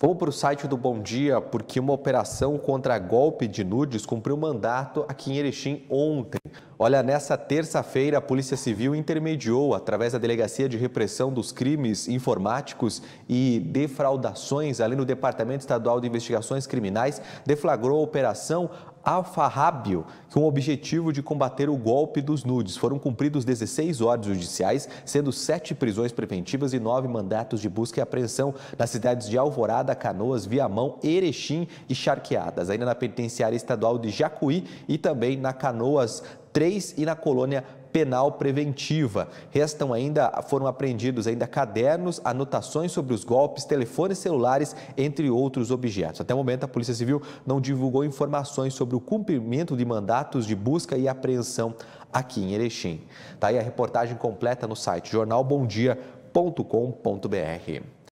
Vamos para o site do Bom Dia, porque uma operação contra golpe de nudes cumpriu mandato aqui em Erechim ontem. Olha, nessa terça-feira, a Polícia Civil intermediou, através da Delegacia de Repressão dos Crimes Informáticos e Defraudações, ali no Departamento Estadual de Investigações Criminais, deflagrou a operação Alfarrábio com é o objetivo de combater o golpe dos nudes. Foram cumpridos 16 ordens judiciais, sendo sete prisões preventivas e nove mandatos de busca e apreensão nas cidades de Alvorada, Canoas, Viamão, Erechim e Charqueadas, ainda na penitenciária estadual de Jacuí e também na Canoas 3 e na colônia penal preventiva. Restam ainda, foram apreendidos ainda cadernos, anotações sobre os golpes, telefones celulares, entre outros objetos. Até o momento, a Polícia Civil não divulgou informações sobre o cumprimento de mandatos de busca e apreensão aqui em Erechim. Tá aí a reportagem completa no site jornalbomdia.com.br.